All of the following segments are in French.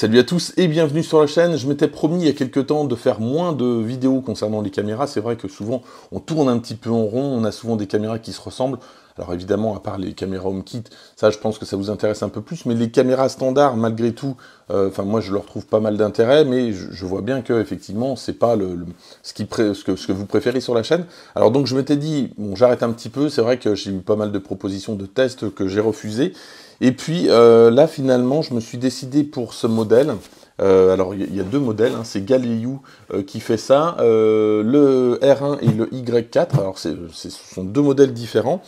Salut à tous et bienvenue sur la chaîne. Je m'étais promis il y a quelques temps de faire moins de vidéos concernant les caméras. C'est vrai que souvent on tourne un petit peu en rond, on a souvent des caméras qui se ressemblent. Alors évidemment, à part les caméras HomeKit, ça je pense que ça vous intéresse un peu plus, mais les caméras standards, malgré tout, euh, enfin moi je leur trouve pas mal d'intérêt, mais je, vois bien que effectivement c'est pas le, ce, que, ce que vous préférez sur la chaîne. Alors donc je m'étais dit, bon j'arrête un petit peu, c'est vrai que j'ai eu pas mal de propositions de tests que j'ai refusées, et puis euh, là, finalement, je me suis décidé pour ce modèle. Euh, alors, il y a deux modèles, hein. c'est Galileo euh, qui fait ça, le R1 et le Y4. Alors, ce sont deux modèles différents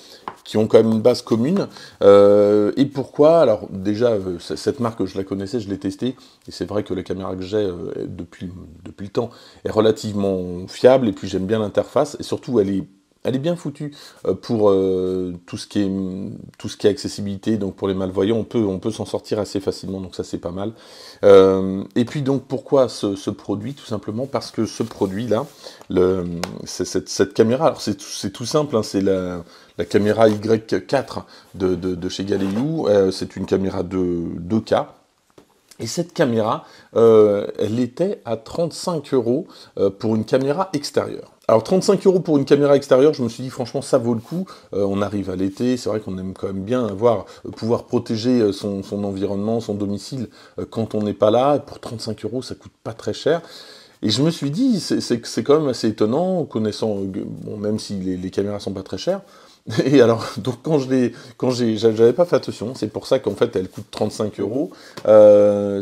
qui ont quand même une base commune. et pourquoi Alors, déjà, cette marque, je la connaissais, je l'ai testée, et c'est vrai que la caméra que j'ai depuis, depuis le temps est relativement fiable, et puis j'aime bien l'interface, et surtout, elle est elle est bien foutue euh, pour euh, tout, ce qui est, accessibilité, donc pour les malvoyants, on peut, s'en sortir assez facilement, donc ça c'est pas mal. Euh, et puis donc pourquoi ce, produit Tout simplement parce que ce produit-là, cette, caméra, alors c'est tout, simple, hein, c'est la, la caméra Y4 de, chez Galileo, c'est une caméra de 2K, et cette caméra, elle était à 35 euros pour une caméra extérieure. Alors 35 euros pour une caméra extérieure, je me suis dit franchement ça vaut le coup. Euh, on arrive à l'été, c'est vrai qu'on aime quand même bien avoir euh, pouvoir protéger euh, son, environnement, son domicile quand on n'est pas là. Et pour 35 euros, ça coûte pas très cher. Et je me suis dit c'est quand même assez étonnant, connaissant même si les, les, caméras sont pas très chères. Et alors, donc quand je l'ai, quand j'ai, j'avais pas fait attention, c'est pour ça qu'en fait elle coûte 35 euros.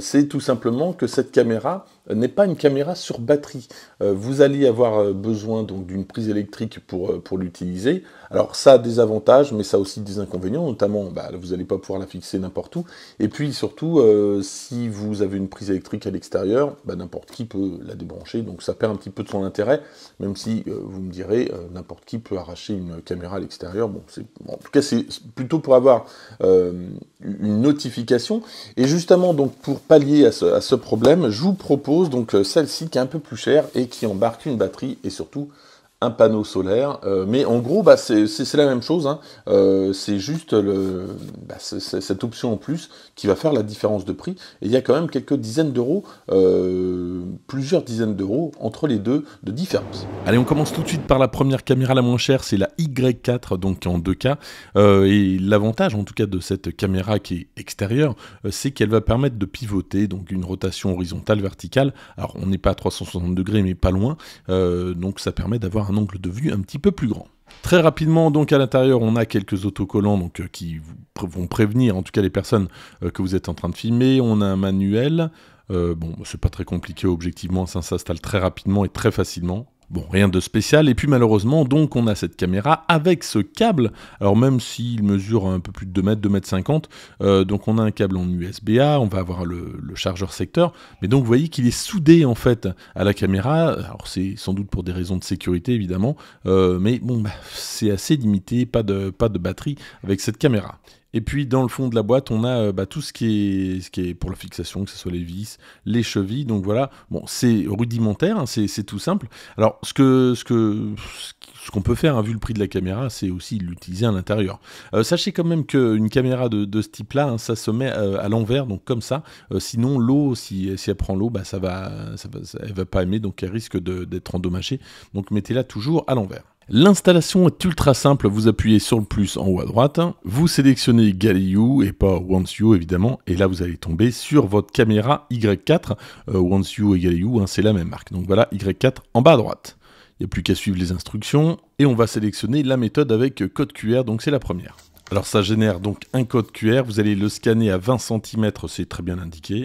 c'est tout simplement que cette caméra, n'est pas une caméra sur batterie. Euh, vous allez avoir euh, besoin donc d'une prise électrique pour, euh, pour l'utiliser. Alors ça a des avantages, mais ça a aussi des inconvénients, notamment bah, vous n'allez pas pouvoir la fixer n'importe où. Et puis surtout, si vous avez une prise électrique à l'extérieur, bah, n'importe qui peut la débrancher, donc ça perd un petit peu de son intérêt, même si vous me direz, n'importe qui peut arracher une caméra à l'extérieur. Bon, bon, en tout cas, c'est plutôt pour avoir une notification. Et justement, donc, pour pallier à ce, problème, je vous propose donc euh, celle-ci qui est un peu plus chère et qui embarque une batterie et surtout un panneau solaire. Euh, mais en gros, bah, c'est la même chose. Hein. Euh, c'est juste le, bah, cette option en plus qui va faire la différence de prix. Et il y a quand même quelques dizaines d'euros, euh, plusieurs dizaines d'euros entre les deux de différence. Allez, on commence tout de suite par la première caméra la moins chère, c'est la Y4, donc en deux k et l'avantage en tout cas de cette caméra qui est extérieure, c'est qu'elle va permettre de pivoter, donc une rotation horizontale, verticale. Alors on n'est pas à 360 degrés, mais pas loin. donc ça permet d'avoir un de vue un petit peu plus grand. Très rapidement, donc à l'intérieur, on a quelques autocollants donc, euh, qui vont prévenir en tout cas les personnes euh, que vous êtes en train de filmer. On a un manuel. Euh, bon, c'est pas très compliqué objectivement, ça s'installe très rapidement et très facilement. Bon, rien de spécial. Et puis malheureusement, donc, on a cette caméra avec ce câble. Alors même s'il mesure un peu plus de 2 mètres, 2 mètres 50, euh, donc on a un câble en USB-A, on va avoir le, chargeur secteur. Mais donc, vous voyez qu'il est soudé en fait à la caméra. Alors c'est sans doute pour des raisons de sécurité évidemment, euh, mais bon, bah, c'est assez limité, pas de, pas de batterie avec cette caméra. Et puis dans le fond de la boîte, on a euh, bah, tout ce qui, est, pour la fixation, que ce soit les vis, les chevilles. Donc voilà, bon, c'est rudimentaire, hein, c'est tout simple. Alors ce ce qu'on peut faire, hein, vu le prix de la caméra, c'est aussi l'utiliser à l'intérieur. Euh, sachez quand même qu'une caméra de, ce type-là, hein, ça se met euh, à, l'envers, donc comme ça. sinon, l'eau, si, elle prend l'eau, elle bah, ça va, va, va pas aimer, donc elle risque d'être endommagée. Donc mettez-la toujours à l'envers. L'installation est ultra simple, vous appuyez sur le plus en haut à droite, vous sélectionnez Galileo et pas OnceU évidemment, et là vous allez tomber sur votre caméra Y4, euh, et Galileo, hein, c'est la même marque, donc voilà Y4 en bas à droite. Il n'y a plus qu'à suivre les instructions, et on va sélectionner la méthode avec code QR, donc c'est la première. Alors ça génère donc un code QR, vous allez le scanner à 20 cm, c'est très bien indiqué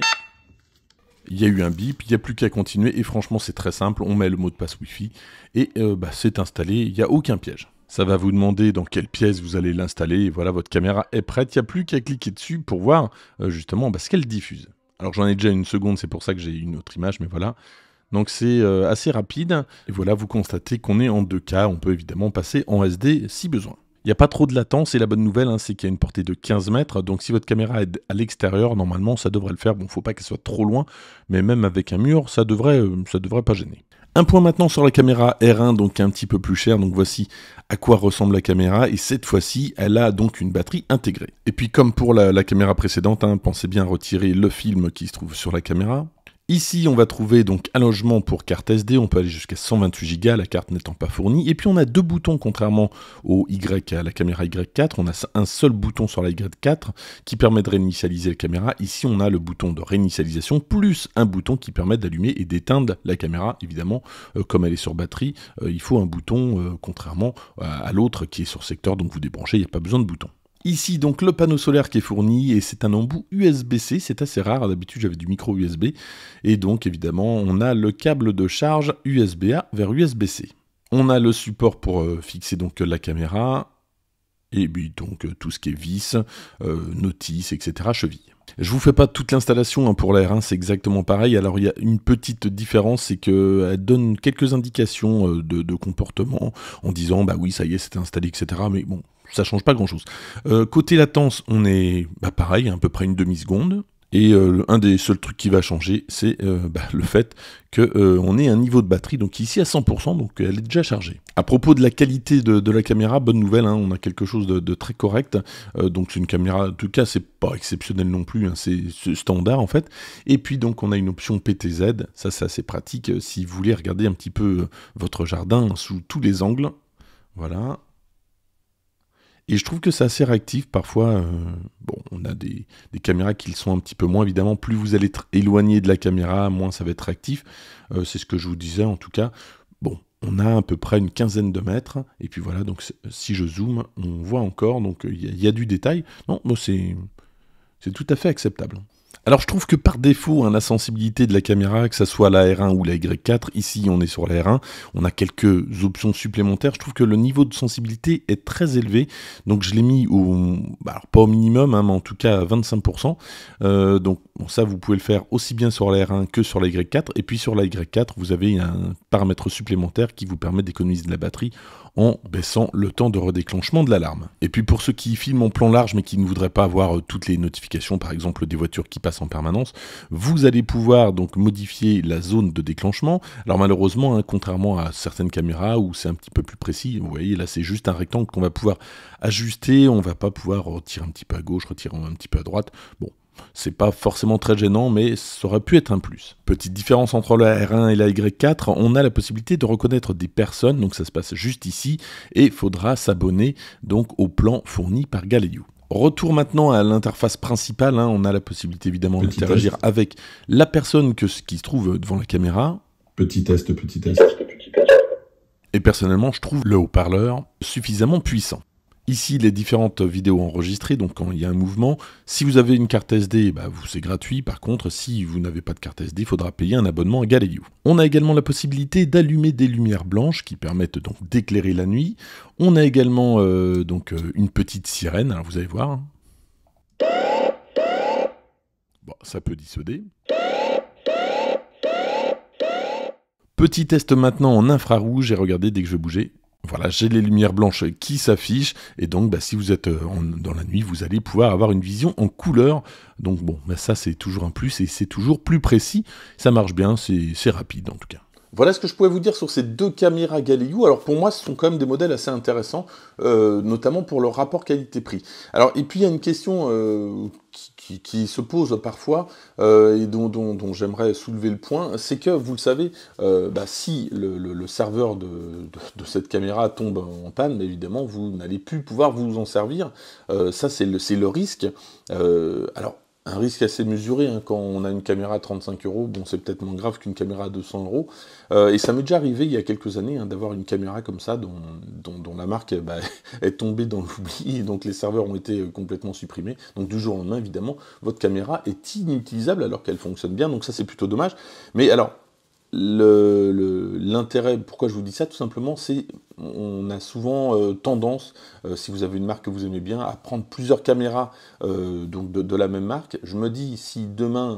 il y a eu un bip, il n'y a plus qu'à continuer, et franchement c'est très simple, on met le mot de passe Wi-Fi, et euh, bah, c'est installé, il n'y a aucun piège. Ça va vous demander dans quelle pièce vous allez l'installer, et voilà, votre caméra est prête, il n'y a plus qu'à cliquer dessus pour voir euh, justement bah, ce qu'elle diffuse. Alors j'en ai déjà une seconde, c'est pour ça que j'ai une autre image, mais voilà. Donc c'est euh, assez rapide, et voilà, vous constatez qu'on est en 2K, on peut évidemment passer en SD si besoin. Il n'y a pas trop de latence et la bonne nouvelle, hein, c'est qu'il y a une portée de 15 mètres. Donc si votre caméra est à l'extérieur, normalement ça devrait le faire. Bon, faut pas qu'elle soit trop loin, mais même avec un mur, ça devrait, euh, ça devrait pas gêner. Un point maintenant sur la caméra R1, donc un petit peu plus cher. donc voici à quoi ressemble la caméra, et cette fois-ci, elle a donc une batterie intégrée. Et puis comme pour la, caméra précédente, hein, pensez bien à retirer le film qui se trouve sur la caméra, Ici, on va trouver donc un logement pour carte SD, on peut aller jusqu'à 128 Go, la carte n'étant pas fournie. Et puis on a deux boutons, contrairement au Y, à la caméra Y4, on a un seul bouton sur la Y4 qui permet de réinitialiser la caméra. Ici, on a le bouton de réinitialisation, plus un bouton qui permet d'allumer et d'éteindre la caméra. Évidemment, euh, comme elle est sur batterie, euh, il faut un bouton, euh, contrairement à l'autre qui est sur secteur, donc vous débranchez, il n'y a pas besoin de bouton. Ici, donc, le panneau solaire qui est fourni, et c'est un embout USB-C, c'est assez rare, d'habitude j'avais du micro USB, et donc évidemment, on a le câble de charge USB-A vers USB-C. On a le support pour euh, fixer donc la caméra, et puis donc euh, tout ce qui est vis, euh, notice, etc., cheville. Je vous fais pas toute l'installation hein, pour l'air, c'est exactement pareil. Alors il y a une petite différence, c'est qu'elle donne quelques indications de, de, comportement en disant bah oui ça y est c'est installé, etc. Mais bon, ça change pas grand-chose. Euh, côté latence, on est bah, pareil, à peu près une demi-seconde. Et euh, un des seuls trucs qui va changer, c'est euh, bah, le fait qu'on ait un niveau de batterie, donc ici à 100%, donc elle est déjà chargée. À propos de la qualité de, la caméra, bonne nouvelle, hein, on a quelque chose de, très correct. donc c'est une caméra, en tout cas, c'est pas exceptionnel non plus, hein, c'est standard en fait. Et puis donc on a une option PTZ, ça c'est assez pratique si vous voulez regarder un petit peu votre jardin sous tous les angles. Voilà, et je trouve que c'est assez réactif. Parfois, euh, bon, on a des, caméras qui le sont un petit peu moins. Évidemment, plus vous allez être éloigné de la caméra, moins ça va être réactif. Euh, c'est ce que je vous disais en tout cas. Bon, on a à peu près une quinzaine de mètres. Et puis voilà, donc si je zoome, on voit encore. Donc il y, a du détail. Non, bon, c'est tout à fait acceptable. Alors je trouve que par défaut, hein, la sensibilité de la caméra, que ce soit la R1 ou la Y4, ici on est sur la R1, on a quelques options supplémentaires, je trouve que le niveau de sensibilité est très élevé, donc je l'ai mis au, bah, pas au minimum, hein, mais en tout cas à 25%, euh, donc ça vous pouvez le faire aussi bien sur la R1 que sur la Y4, et puis sur la Y4 vous avez un paramètre supplémentaire qui vous permet d'économiser de la batterie en baissant le temps de redéclenchement de l'alarme. Et puis pour ceux qui filment en plan large mais qui ne voudraient pas avoir euh, toutes les notifications, par exemple des voitures qui passent en permanence, vous allez pouvoir donc modifier la zone de déclenchement. Alors malheureusement, hein, contrairement à certaines caméras où c'est un petit peu plus précis, vous voyez là c'est juste un rectangle qu'on va pouvoir ajuster, on va pas pouvoir retirer un petit peu à gauche, retirer un petit peu à droite. Bon, c'est pas forcément très gênant, mais ça aurait pu être un plus. Petite différence entre la R1 et la Y4, on a la possibilité de reconnaître des personnes, donc ça se passe juste ici, et faudra s'abonner donc au plan fourni par Galileo. Retour maintenant à l'interface principale, hein. on a la possibilité évidemment d'interagir avec la personne que, qui se trouve devant la caméra. Petit test, petit test. Et personnellement, je trouve le haut-parleur suffisamment puissant. Ici, les différentes vidéos enregistrées, donc quand il y a un mouvement. Si vous avez une carte SD, bah, c'est gratuit. Par contre, si vous n'avez pas de carte SD, il faudra payer un abonnement à Galileo. On a également la possibilité d'allumer des lumières blanches qui permettent donc d'éclairer la nuit. On a également euh, donc euh, une petite sirène. Alors vous allez voir. Hein. Bon, ça peut dissoder. Petit test maintenant en infrarouge et regardez dès que je vais bouger. Voilà, j'ai les lumières blanches qui s'affichent, et donc bah, si vous êtes euh, dans la nuit, vous allez pouvoir avoir une vision en couleur. Donc bon, bah, ça c'est toujours un plus, et c'est toujours plus précis, ça marche bien, c'est rapide en tout cas. Voilà ce que je pouvais vous dire sur ces deux caméras Galileo. Alors pour moi, ce sont quand même des modèles assez intéressants, euh, notamment pour leur rapport qualité-prix. Alors et puis il y a une question euh, qui qui, se pose parfois euh, et dont, j'aimerais soulever le point, c'est que, vous le savez, euh, bah, si le, serveur de, cette caméra tombe en panne, évidemment, vous n'allez plus pouvoir vous en servir. Euh, ça, c'est le, le risque. alors, un risque assez mesuré. Hein. Quand on a une caméra à 35 euros, bon, c'est peut-être moins grave qu'une caméra à 200 euros. Euh, et ça m'est déjà arrivé il y a quelques années hein, d'avoir une caméra comme ça dont, dont, la marque bah, est tombée dans l'oubli. et Donc les serveurs ont été euh, complètement supprimés. Donc du jour au lendemain, évidemment, votre caméra est inutilisable alors qu'elle fonctionne bien. Donc ça, c'est plutôt dommage. Mais alors, L'intérêt, pourquoi je vous dis ça, tout simplement, c'est on a souvent euh, tendance, euh, si vous avez une marque que vous aimez bien, à prendre plusieurs caméras euh, donc de, la même marque. Je me dis si demain,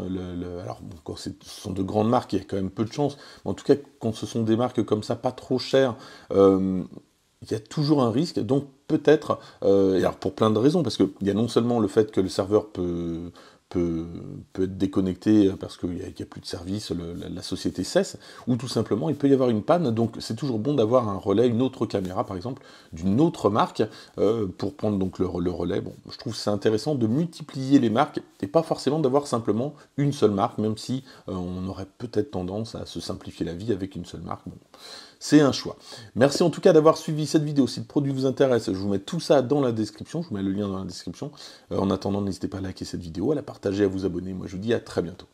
alors quand ce sont de grandes marques, il y a quand même peu de chance, mais en tout cas quand ce sont des marques comme ça, pas trop chères, il y a toujours un risque. Donc peut-être, alors pour plein de raisons, parce qu'il y a non seulement le fait que le serveur peut peut, peut être déconnecté parce qu'il n'y a, plus de service, la, société cesse, ou tout simplement il peut y avoir une panne, donc c'est toujours bon d'avoir un relais, une autre caméra par exemple, d'une autre marque, euh, pour prendre donc le, relais. Bon, je trouve c'est intéressant de multiplier les marques et pas forcément d'avoir simplement une seule marque, même si euh, on aurait peut-être tendance à se simplifier la vie avec une seule marque. c'est un choix. Merci en tout cas d'avoir suivi cette vidéo. Si le produit vous intéresse, je vous mets tout ça dans la description. Je vous mets le lien dans la description. Euh, en attendant, n'hésitez pas à liker cette vidéo, à la partagez, à vous abonner. Moi, je vous dis à très bientôt.